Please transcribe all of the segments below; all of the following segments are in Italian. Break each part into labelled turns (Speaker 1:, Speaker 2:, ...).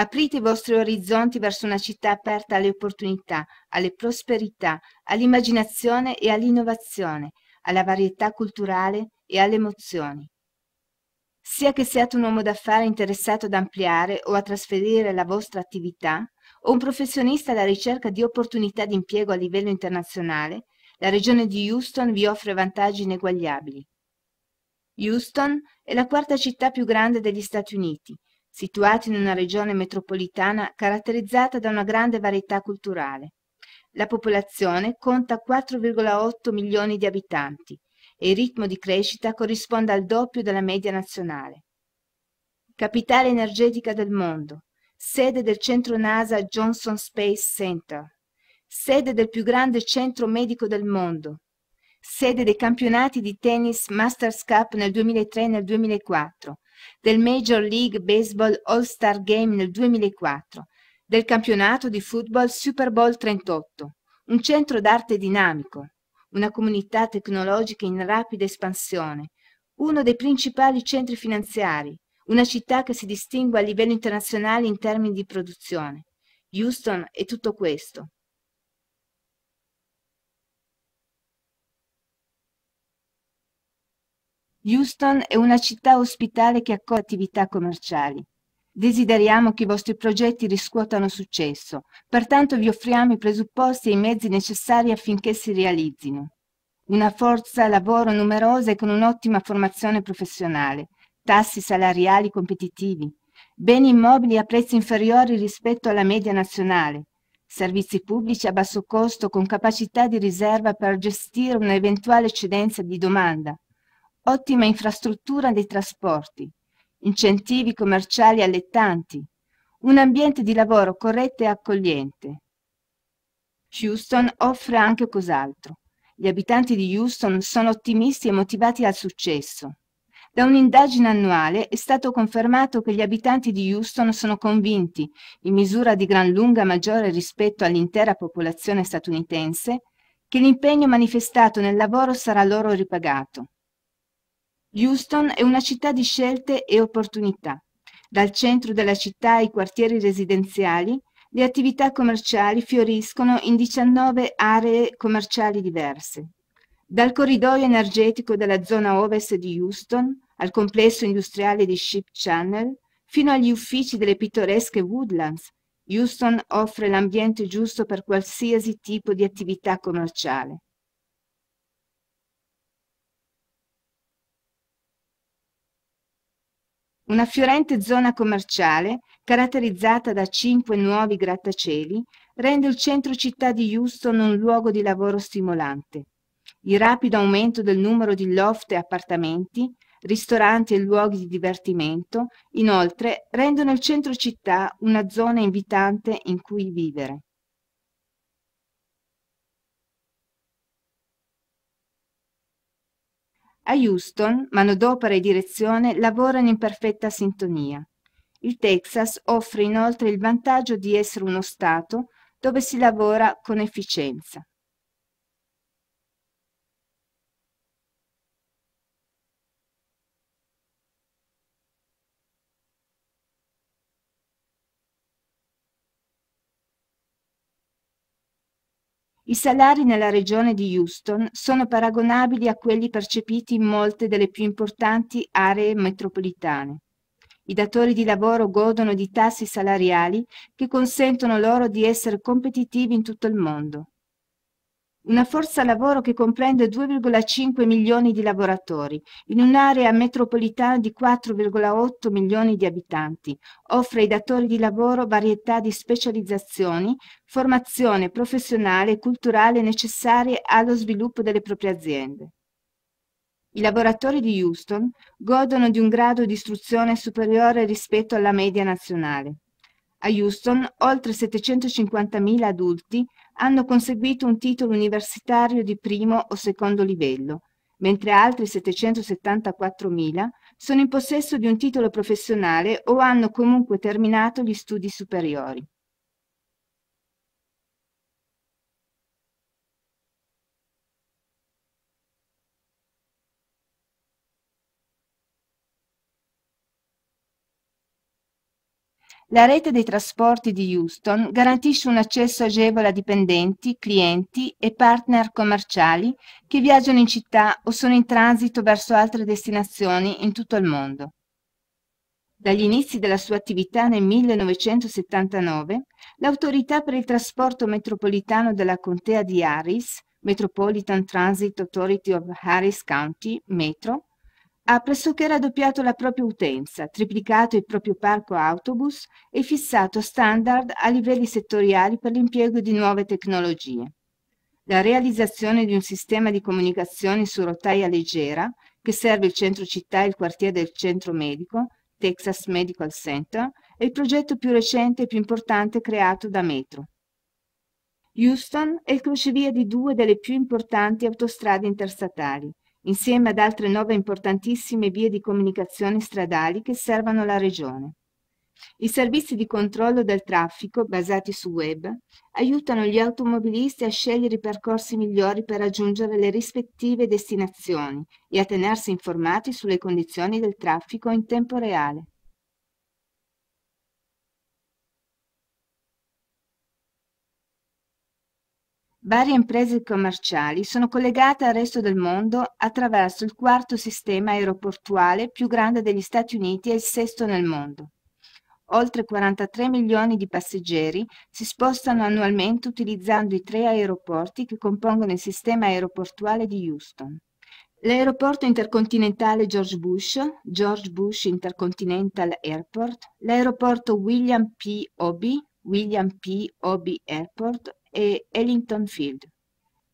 Speaker 1: Aprite i vostri orizzonti verso una città aperta alle opportunità, alle prosperità, all'immaginazione e all'innovazione, alla varietà culturale e alle emozioni. Sia che siate un uomo d'affari interessato ad ampliare o a trasferire la vostra attività, o un professionista alla ricerca di opportunità di impiego a livello internazionale, la regione di Houston vi offre vantaggi ineguagliabili. Houston è la quarta città più grande degli Stati Uniti situato in una regione metropolitana caratterizzata da una grande varietà culturale. La popolazione conta 4,8 milioni di abitanti e il ritmo di crescita corrisponde al doppio della media nazionale. Capitale energetica del mondo, sede del centro NASA Johnson Space Center, sede del più grande centro medico del mondo, sede dei campionati di tennis Masters Cup nel 2003 e nel 2004, del Major League Baseball All-Star Game nel 2004, del campionato di football Super Bowl 38, un centro d'arte dinamico, una comunità tecnologica in rapida espansione, uno dei principali centri finanziari, una città che si distingue a livello internazionale in termini di produzione. Houston è tutto questo, Houston è una città ospitale che accoglie attività commerciali. Desideriamo che i vostri progetti riscuotano successo, pertanto vi offriamo i presupposti e i mezzi necessari affinché si realizzino. Una forza lavoro numerosa e con un'ottima formazione professionale, tassi salariali competitivi, beni immobili a prezzi inferiori rispetto alla media nazionale, servizi pubblici a basso costo con capacità di riserva per gestire un'eventuale eccedenza di domanda, ottima infrastruttura dei trasporti, incentivi commerciali allettanti, un ambiente di lavoro corretto e accogliente. Houston offre anche cos'altro. Gli abitanti di Houston sono ottimisti e motivati al successo. Da un'indagine annuale è stato confermato che gli abitanti di Houston sono convinti, in misura di gran lunga maggiore rispetto all'intera popolazione statunitense, che l'impegno manifestato nel lavoro sarà loro ripagato. Houston è una città di scelte e opportunità. Dal centro della città ai quartieri residenziali, le attività commerciali fioriscono in 19 aree commerciali diverse. Dal corridoio energetico della zona ovest di Houston al complesso industriale di Ship Channel fino agli uffici delle pittoresche Woodlands, Houston offre l'ambiente giusto per qualsiasi tipo di attività commerciale. una fiorente zona commerciale, caratterizzata da cinque nuovi grattacieli, rende il centro città di Houston un luogo di lavoro stimolante. Il rapido aumento del numero di loft e appartamenti, ristoranti e luoghi di divertimento, inoltre, rendono il centro città una zona invitante in cui vivere. A Houston, manodopera e direzione lavorano in perfetta sintonia. Il Texas offre inoltre il vantaggio di essere uno Stato dove si lavora con efficienza. I salari nella regione di Houston sono paragonabili a quelli percepiti in molte delle più importanti aree metropolitane. I datori di lavoro godono di tassi salariali che consentono loro di essere competitivi in tutto il mondo una forza lavoro che comprende 2,5 milioni di lavoratori, in un'area metropolitana di 4,8 milioni di abitanti, offre ai datori di lavoro varietà di specializzazioni, formazione professionale e culturale necessarie allo sviluppo delle proprie aziende. I lavoratori di Houston godono di un grado di istruzione superiore rispetto alla media nazionale. A Houston oltre 750.000 adulti hanno conseguito un titolo universitario di primo o secondo livello, mentre altri 774.000 sono in possesso di un titolo professionale o hanno comunque terminato gli studi superiori. La rete dei trasporti di Houston garantisce un accesso agevole a dipendenti, clienti e partner commerciali che viaggiano in città o sono in transito verso altre destinazioni in tutto il mondo. Dagli inizi della sua attività nel 1979, l'autorità per il trasporto metropolitano della contea di Harris, Metropolitan Transit Authority of Harris County, Metro, ha pressoché raddoppiato la propria utenza, triplicato il proprio parco autobus e fissato standard a livelli settoriali per l'impiego di nuove tecnologie. La realizzazione di un sistema di comunicazioni su rotaia leggera, che serve il centro città e il quartiere del centro medico, Texas Medical Center, è il progetto più recente e più importante creato da Metro. Houston è il crocevia di due delle più importanti autostrade interstatali, insieme ad altre nove importantissime vie di comunicazione stradali che servono la regione. I servizi di controllo del traffico, basati su web, aiutano gli automobilisti a scegliere i percorsi migliori per raggiungere le rispettive destinazioni e a tenersi informati sulle condizioni del traffico in tempo reale. Varie imprese commerciali sono collegate al resto del mondo attraverso il quarto sistema aeroportuale più grande degli Stati Uniti e il sesto nel mondo. Oltre 43 milioni di passeggeri si spostano annualmente utilizzando i tre aeroporti che compongono il sistema aeroportuale di Houston. L'aeroporto intercontinentale George Bush, George Bush Intercontinental Airport, l'aeroporto William P. Obi, William P. Obi Airport e Ellington Field.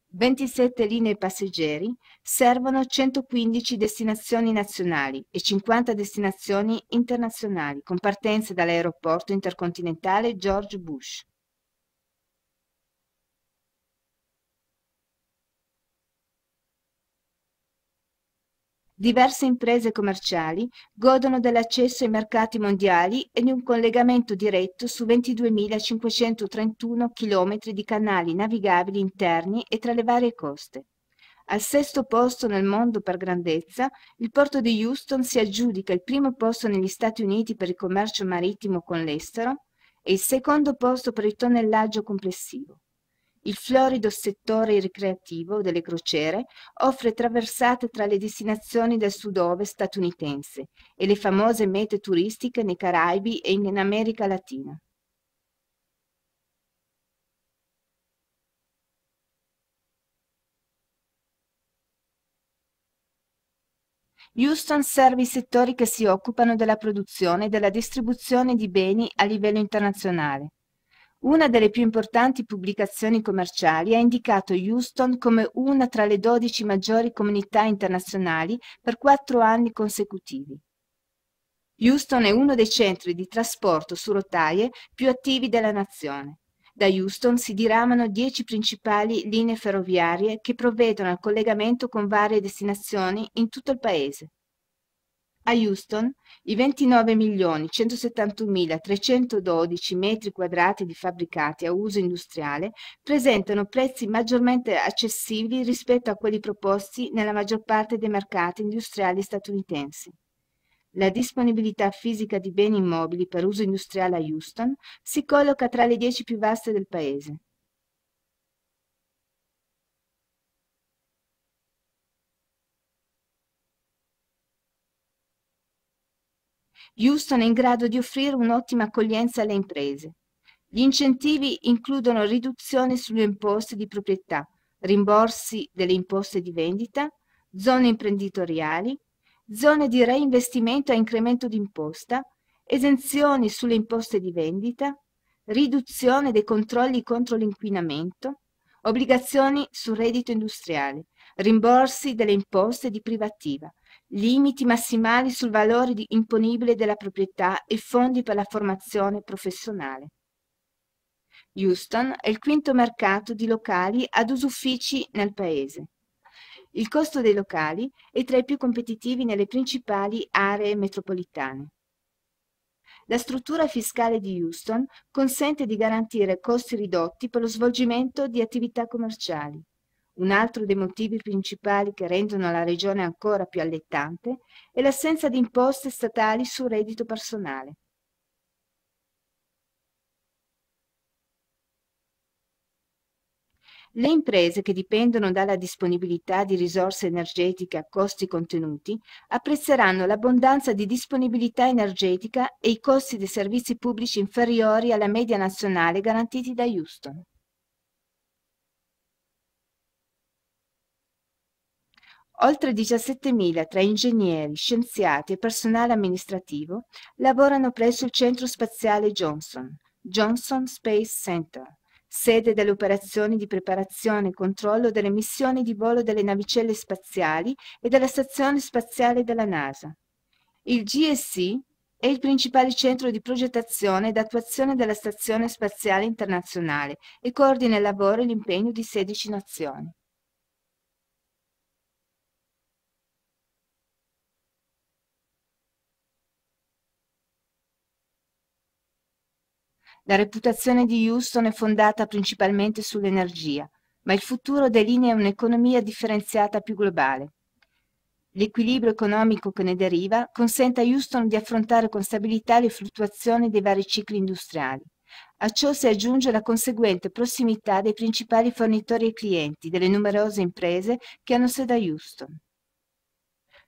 Speaker 1: 27 linee passeggeri servono 115 destinazioni nazionali e 50 destinazioni internazionali con partenze dall'aeroporto intercontinentale George Bush. Diverse imprese commerciali godono dell'accesso ai mercati mondiali e di un collegamento diretto su 22.531 km di canali navigabili interni e tra le varie coste. Al sesto posto nel mondo per grandezza, il porto di Houston si aggiudica il primo posto negli Stati Uniti per il commercio marittimo con l'estero e il secondo posto per il tonnellaggio complessivo. Il florido settore ricreativo delle crociere offre traversate tra le destinazioni del sud-ovest statunitense e le famose mete turistiche nei Caraibi e in America Latina. Houston serve i settori che si occupano della produzione e della distribuzione di beni a livello internazionale. Una delle più importanti pubblicazioni commerciali ha indicato Houston come una tra le 12 maggiori comunità internazionali per quattro anni consecutivi. Houston è uno dei centri di trasporto su rotaie più attivi della nazione. Da Houston si diramano dieci principali linee ferroviarie che provvedono al collegamento con varie destinazioni in tutto il paese. A Houston, i 29.171.312 metri quadrati di fabbricati a uso industriale presentano prezzi maggiormente accessibili rispetto a quelli proposti nella maggior parte dei mercati industriali statunitensi. La disponibilità fisica di beni immobili per uso industriale a Houston si colloca tra le 10 più vaste del paese. Houston è in grado di offrire un'ottima accoglienza alle imprese. Gli incentivi includono riduzioni sulle imposte di proprietà, rimborsi delle imposte di vendita, zone imprenditoriali, zone di reinvestimento a incremento d'imposta, esenzioni sulle imposte di vendita, riduzione dei controlli contro l'inquinamento, obbligazioni sul reddito industriale, rimborsi delle imposte di privativa, limiti massimali sul valore imponibile della proprietà e fondi per la formazione professionale. Houston è il quinto mercato di locali ad usuffici nel paese. Il costo dei locali è tra i più competitivi nelle principali aree metropolitane. La struttura fiscale di Houston consente di garantire costi ridotti per lo svolgimento di attività commerciali. Un altro dei motivi principali che rendono la regione ancora più allettante è l'assenza di imposte statali sul reddito personale. Le imprese che dipendono dalla disponibilità di risorse energetiche a costi contenuti apprezzeranno l'abbondanza di disponibilità energetica e i costi dei servizi pubblici inferiori alla media nazionale garantiti da Houston. Oltre 17.000 tra ingegneri, scienziati e personale amministrativo lavorano presso il Centro Spaziale Johnson, Johnson Space Center, sede delle operazioni di preparazione e controllo delle missioni di volo delle navicelle spaziali e della Stazione Spaziale della NASA. Il GSC è il principale centro di progettazione ed attuazione della Stazione Spaziale Internazionale e coordina il lavoro e l'impegno di 16 nazioni. La reputazione di Houston è fondata principalmente sull'energia, ma il futuro delinea un'economia differenziata più globale. L'equilibrio economico che ne deriva consente a Houston di affrontare con stabilità le fluttuazioni dei vari cicli industriali. A ciò si aggiunge la conseguente prossimità dei principali fornitori e clienti delle numerose imprese che hanno sede a Houston.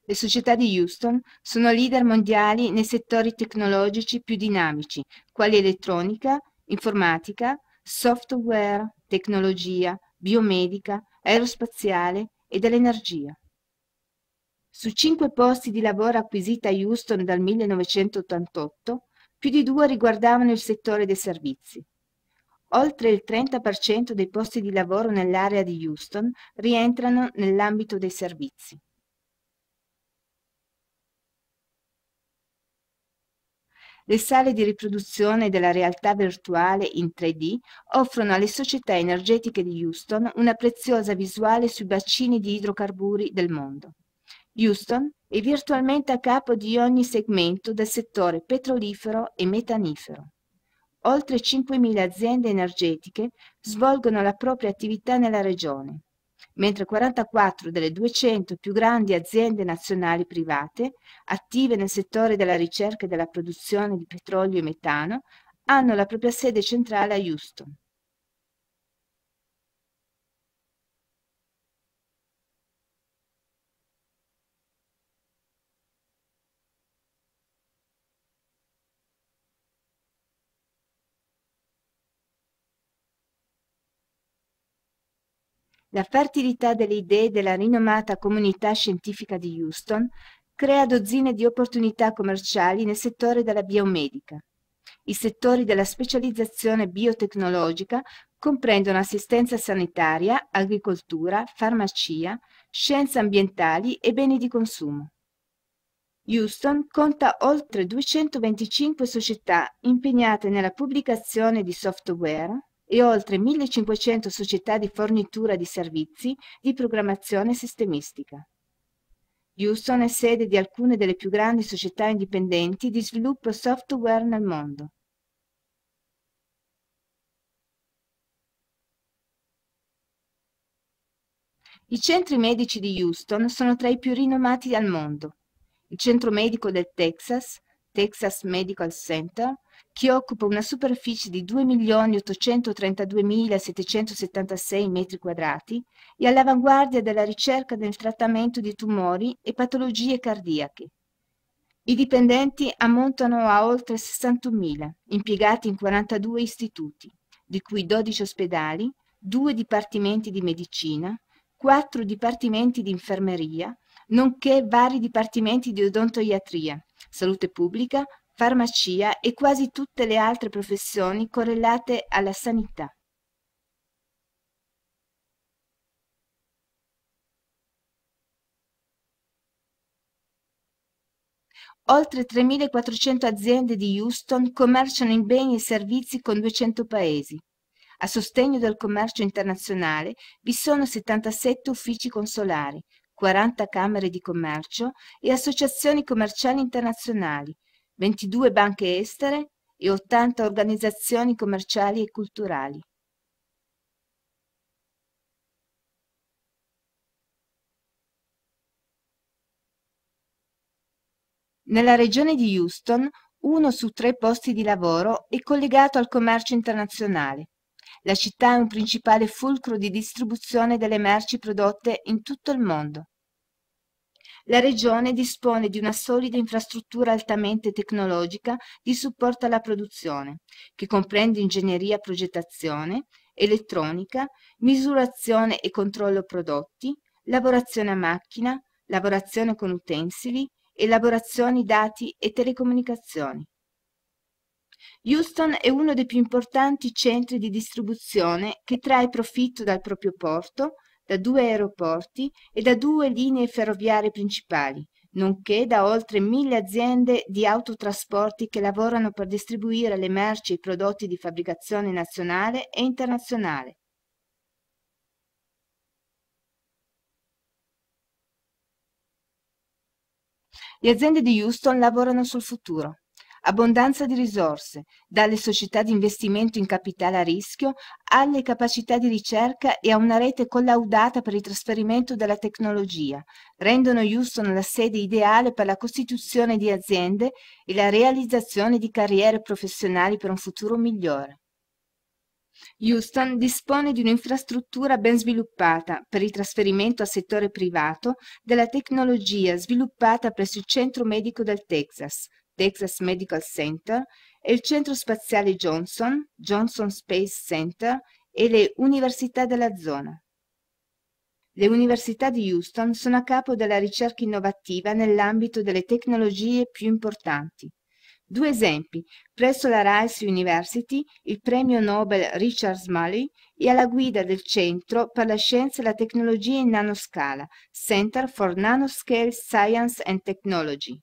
Speaker 1: Le società di Houston sono leader mondiali nei settori tecnologici più dinamici, quali elettronica, informatica, software, tecnologia, biomedica, aerospaziale e dell'energia. Su cinque posti di lavoro acquisiti a Houston dal 1988, più di due riguardavano il settore dei servizi. Oltre il 30% dei posti di lavoro nell'area di Houston rientrano nell'ambito dei servizi. Le sale di riproduzione della realtà virtuale in 3D offrono alle società energetiche di Houston una preziosa visuale sui bacini di idrocarburi del mondo. Houston è virtualmente a capo di ogni segmento del settore petrolifero e metanifero. Oltre 5.000 aziende energetiche svolgono la propria attività nella regione, mentre 44 delle 200 più grandi aziende nazionali private, attive nel settore della ricerca e della produzione di petrolio e metano, hanno la propria sede centrale a Houston. La fertilità delle idee della rinomata comunità scientifica di Houston crea dozzine di opportunità commerciali nel settore della biomedica. I settori della specializzazione biotecnologica comprendono assistenza sanitaria, agricoltura, farmacia, scienze ambientali e beni di consumo. Houston conta oltre 225 società impegnate nella pubblicazione di software, e oltre 1500 società di fornitura di servizi di programmazione sistemistica. Houston è sede di alcune delle più grandi società indipendenti di sviluppo software nel mondo. I centri medici di Houston sono tra i più rinomati al mondo. Il centro medico del Texas, Texas Medical Center, che occupa una superficie di 2.832.776 m2 e all'avanguardia della ricerca nel trattamento di tumori e patologie cardiache. I dipendenti ammontano a oltre 61.000, impiegati in 42 istituti, di cui 12 ospedali, 2 dipartimenti di medicina, 4 dipartimenti di infermeria, nonché vari dipartimenti di odontoiatria, salute pubblica, farmacia e quasi tutte le altre professioni correlate alla sanità. Oltre 3.400 aziende di Houston commerciano in beni e servizi con 200 paesi. A sostegno del commercio internazionale vi sono 77 uffici consolari, 40 camere di commercio e associazioni commerciali internazionali, 22 banche estere e 80 organizzazioni commerciali e culturali. Nella regione di Houston, uno su tre posti di lavoro è collegato al commercio internazionale. La città è un principale fulcro di distribuzione delle merci prodotte in tutto il mondo. La regione dispone di una solida infrastruttura altamente tecnologica di supporto alla produzione, che comprende ingegneria progettazione, elettronica, misurazione e controllo prodotti, lavorazione a macchina, lavorazione con utensili, elaborazioni dati e telecomunicazioni. Houston è uno dei più importanti centri di distribuzione che trae profitto dal proprio porto, da due aeroporti e da due linee ferroviarie principali, nonché da oltre mille aziende di autotrasporti che lavorano per distribuire le merci e i prodotti di fabbricazione nazionale e internazionale. Le aziende di Houston lavorano sul futuro abbondanza di risorse, dalle società di investimento in capitale a rischio alle capacità di ricerca e a una rete collaudata per il trasferimento della tecnologia, rendono Houston la sede ideale per la costituzione di aziende e la realizzazione di carriere professionali per un futuro migliore. Houston dispone di un'infrastruttura ben sviluppata per il trasferimento al settore privato della tecnologia sviluppata presso il Centro Medico del Texas, Texas Medical Center e il Centro Spaziale Johnson, Johnson Space Center e le università della zona. Le università di Houston sono a capo della ricerca innovativa nell'ambito delle tecnologie più importanti. Due esempi, presso la Rice University il premio Nobel Richard Smalley è alla guida del Centro per la Scienza e la Tecnologia in Nanoscala, Center for Nanoscale Science and Technology.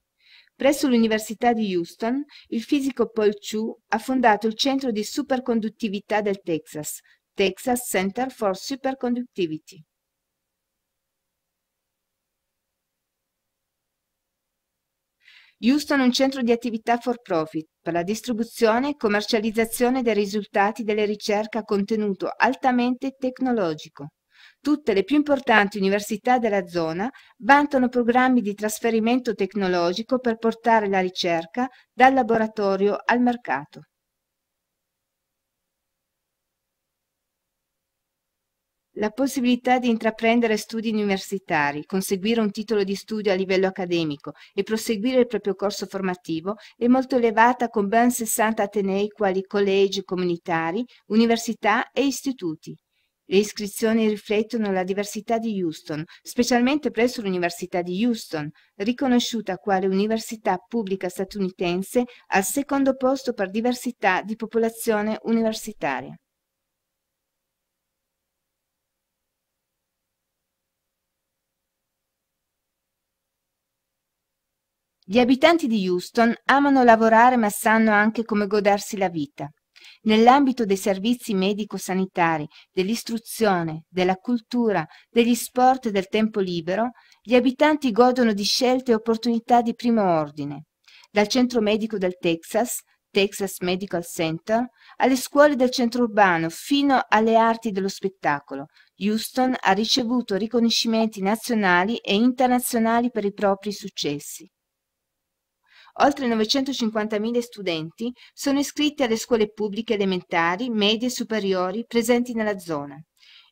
Speaker 1: Presso l'Università di Houston, il fisico Paul Chu ha fondato il Centro di Superconduttività del Texas, Texas Center for Superconductivity. Houston è un centro di attività for profit per la distribuzione e commercializzazione dei risultati delle ricerche a contenuto altamente tecnologico. Tutte le più importanti università della zona vantano programmi di trasferimento tecnologico per portare la ricerca dal laboratorio al mercato. La possibilità di intraprendere studi universitari, conseguire un titolo di studio a livello accademico e proseguire il proprio corso formativo è molto elevata con ben 60 atenei quali collegi comunitari, università e istituti. Le iscrizioni riflettono la diversità di Houston, specialmente presso l'Università di Houston, riconosciuta quale università pubblica statunitense al secondo posto per diversità di popolazione universitaria. Gli abitanti di Houston amano lavorare ma sanno anche come godersi la vita nell'ambito dei servizi medico-sanitari, dell'istruzione, della cultura, degli sport e del tempo libero, gli abitanti godono di scelte e opportunità di primo ordine, dal centro medico del Texas, Texas Medical Center, alle scuole del centro urbano fino alle arti dello spettacolo. Houston ha ricevuto riconoscimenti nazionali e internazionali per i propri successi. Oltre 950.000 studenti sono iscritti alle scuole pubbliche elementari, medie e superiori presenti nella zona.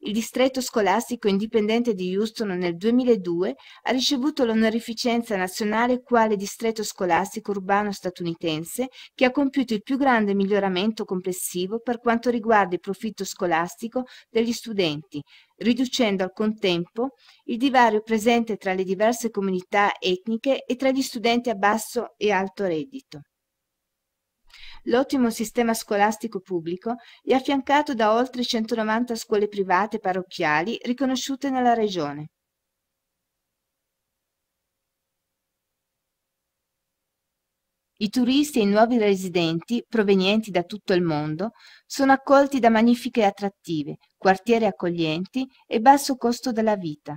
Speaker 1: Il distretto scolastico indipendente di Houston nel 2002 ha ricevuto l'onorificenza nazionale quale distretto scolastico urbano statunitense che ha compiuto il più grande miglioramento complessivo per quanto riguarda il profitto scolastico degli studenti, riducendo al contempo il divario presente tra le diverse comunità etniche e tra gli studenti a basso e alto reddito. L'ottimo sistema scolastico pubblico è affiancato da oltre 190 scuole private parrocchiali riconosciute nella regione. I turisti e i nuovi residenti, provenienti da tutto il mondo, sono accolti da magnifiche attrattive, quartieri accoglienti e basso costo della vita.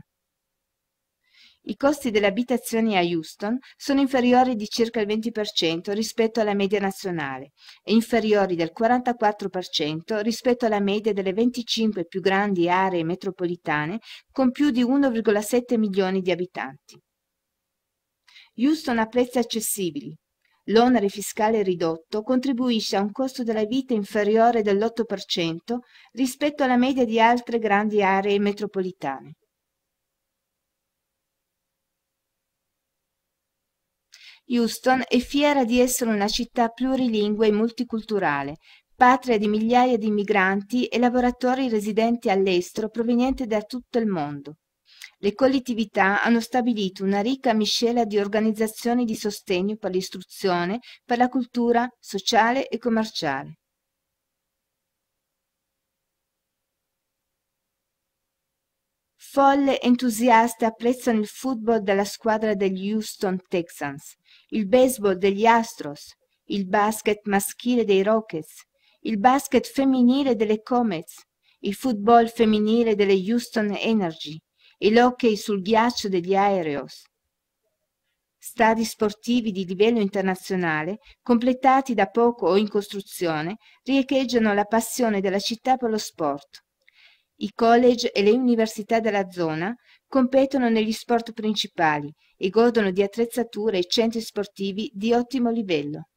Speaker 1: I costi delle abitazioni a Houston sono inferiori di circa il 20% rispetto alla media nazionale e inferiori del 44% rispetto alla media delle 25 più grandi aree metropolitane con più di 1,7 milioni di abitanti. Houston ha prezzi accessibili. L'onere fiscale ridotto contribuisce a un costo della vita inferiore dell'8% rispetto alla media di altre grandi aree metropolitane. Houston è fiera di essere una città plurilingue e multiculturale, patria di migliaia di migranti e lavoratori residenti all'estero provenienti da tutto il mondo. Le collettività hanno stabilito una ricca miscela di organizzazioni di sostegno per l'istruzione, per la cultura sociale e commerciale. folle entusiaste apprezzano il football della squadra degli Houston Texans, il baseball degli Astros, il basket maschile dei Rockets, il basket femminile delle Comets, il football femminile delle Houston Energy e l'hockey sul ghiaccio degli Aereos. Stadi sportivi di livello internazionale, completati da poco o in costruzione, riecheggiano la passione della città per lo sport. I college e le università della zona competono negli sport principali e godono di attrezzature e centri sportivi di ottimo livello.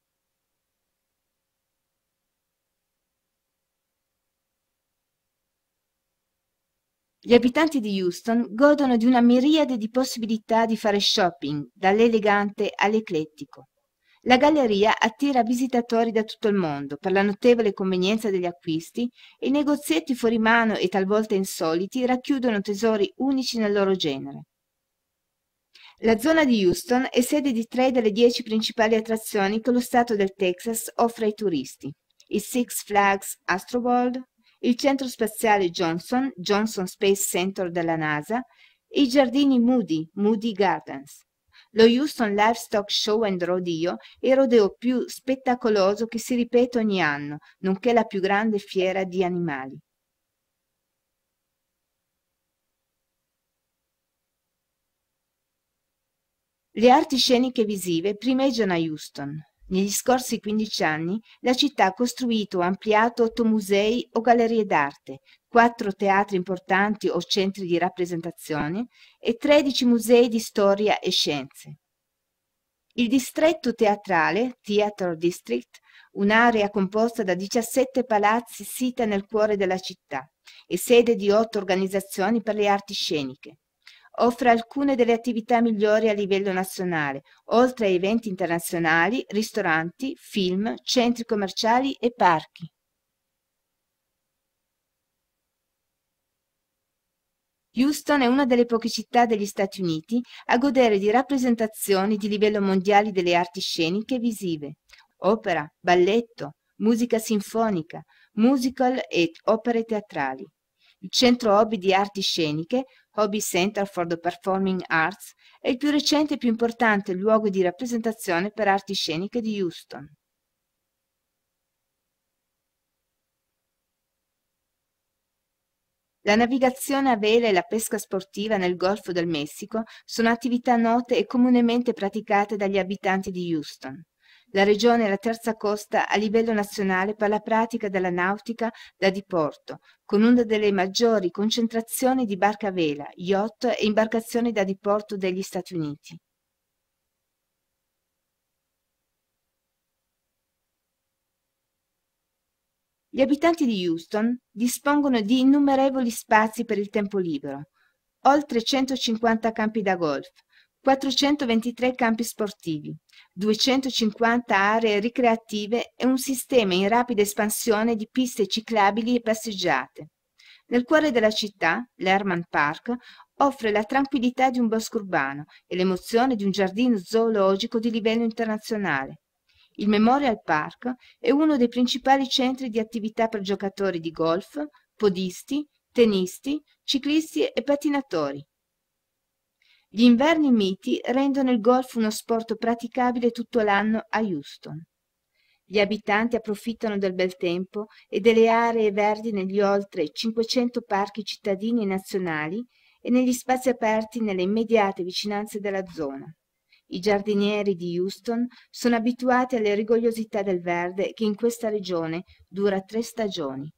Speaker 1: Gli abitanti di Houston godono di una miriade di possibilità di fare shopping, dall'elegante all'eclettico. La galleria attira visitatori da tutto il mondo per la notevole convenienza degli acquisti e i negozietti fuori mano e talvolta insoliti racchiudono tesori unici nel loro genere. La zona di Houston è sede di tre delle dieci principali attrazioni che lo Stato del Texas offre ai turisti, il Six Flags Astro World, il Centro Spaziale Johnson, Johnson Space Center della NASA, e i giardini Moody, Moody Gardens lo Houston Livestock Show and Rodeo è il rodeo più spettacoloso che si ripete ogni anno, nonché la più grande fiera di animali. Le arti sceniche visive primeggiano a Houston. Negli scorsi 15 anni la città ha costruito o ampliato otto musei o gallerie d'arte, quattro teatri importanti o centri di rappresentazione e 13 musei di storia e scienze. Il distretto teatrale, Theater District, un'area composta da 17 palazzi sita nel cuore della città e sede di otto organizzazioni per le arti sceniche. Offre alcune delle attività migliori a livello nazionale, oltre a eventi internazionali, ristoranti, film, centri commerciali e parchi. Houston è una delle poche città degli Stati Uniti a godere di rappresentazioni di livello mondiale delle arti sceniche e visive, opera, balletto, musica sinfonica, musical e opere teatrali. Il centro hobby di arti sceniche, Hobby Center for the Performing Arts, è il più recente e più importante luogo di rappresentazione per arti sceniche di Houston. La navigazione a vela e la pesca sportiva nel Golfo del Messico sono attività note e comunemente praticate dagli abitanti di Houston. La regione è la terza costa a livello nazionale per la pratica della nautica da diporto, con una delle maggiori concentrazioni di barca a vela, yacht e imbarcazioni da diporto degli Stati Uniti. Gli abitanti di Houston dispongono di innumerevoli spazi per il tempo libero, oltre 150 campi da golf, 423 campi sportivi, 250 aree ricreative e un sistema in rapida espansione di piste ciclabili e passeggiate. Nel cuore della città, l'Herman Park offre la tranquillità di un bosco urbano e l'emozione di un giardino zoologico di livello internazionale. Il Memorial Park è uno dei principali centri di attività per giocatori di golf, podisti, tenisti, ciclisti e pattinatori. Gli inverni miti rendono il golf uno sport praticabile tutto l'anno a Houston. Gli abitanti approfittano del bel tempo e delle aree verdi negli oltre 500 parchi cittadini e nazionali e negli spazi aperti nelle immediate vicinanze della zona. I giardinieri di Houston sono abituati alle rigogliosità del verde che in questa regione dura tre stagioni.